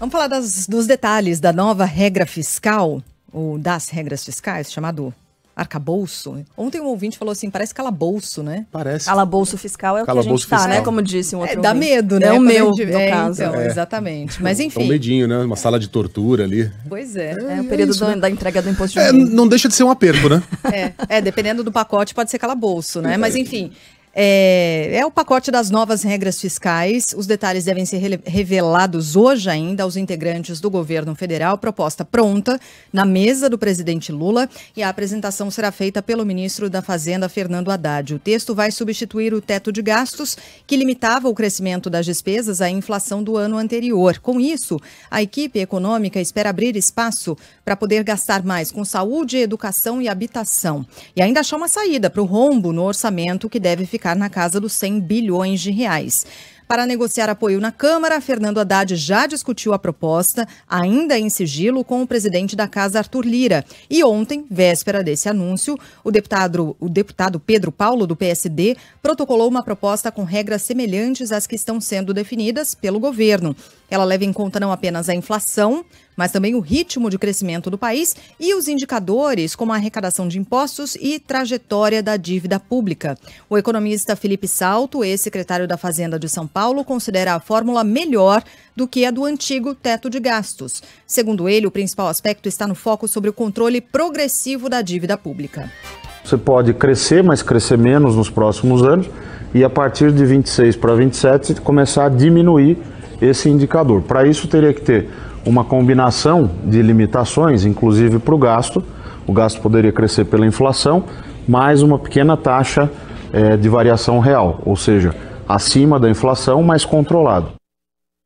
Vamos falar das, dos detalhes da nova regra fiscal, ou das regras fiscais, chamado arcabouço. Ontem um ouvinte falou assim, parece calabouço, né? Parece. Calabouço fiscal é o calabouço que a gente fiscal. tá, né? Como disse um é, outro. É, dá medo, né? É o meu, no é, caso. Então, é. Exatamente. Mas enfim. É um medinho, né? Uma sala de tortura ali. Pois é. É, é o é período isso, do, né? da entrega do imposto de é, Não deixa de ser um aperto, né? É, é, dependendo do pacote pode ser calabouço, né? Mas enfim, é, é, o pacote das novas regras fiscais. Os detalhes devem ser revelados hoje ainda aos integrantes do governo federal. Proposta pronta na mesa do presidente Lula e a apresentação será feita pelo ministro da Fazenda, Fernando Haddad. O texto vai substituir o teto de gastos que limitava o crescimento das despesas à inflação do ano anterior. Com isso, a equipe econômica espera abrir espaço para poder gastar mais com saúde, educação e habitação. E ainda achar uma saída para o rombo no orçamento que deve ficar ficar na casa dos 100 bilhões de reais. Para negociar apoio na Câmara, Fernando Haddad já discutiu a proposta, ainda em sigilo, com o presidente da Casa, Arthur Lira. E ontem, véspera desse anúncio, o deputado, o deputado Pedro Paulo, do PSD, protocolou uma proposta com regras semelhantes às que estão sendo definidas pelo governo. Ela leva em conta não apenas a inflação, mas também o ritmo de crescimento do país e os indicadores, como a arrecadação de impostos e trajetória da dívida pública. O economista Felipe Salto, ex-secretário da Fazenda de São Paulo, considera a fórmula melhor do que a do antigo teto de gastos. Segundo ele, o principal aspecto está no foco sobre o controle progressivo da dívida pública. Você pode crescer, mas crescer menos nos próximos anos e a partir de 26 para 27 começar a diminuir esse indicador. Para isso teria que ter uma combinação de limitações, inclusive para o gasto. O gasto poderia crescer pela inflação, mais uma pequena taxa é, de variação real, ou seja, acima da inflação, mas controlado.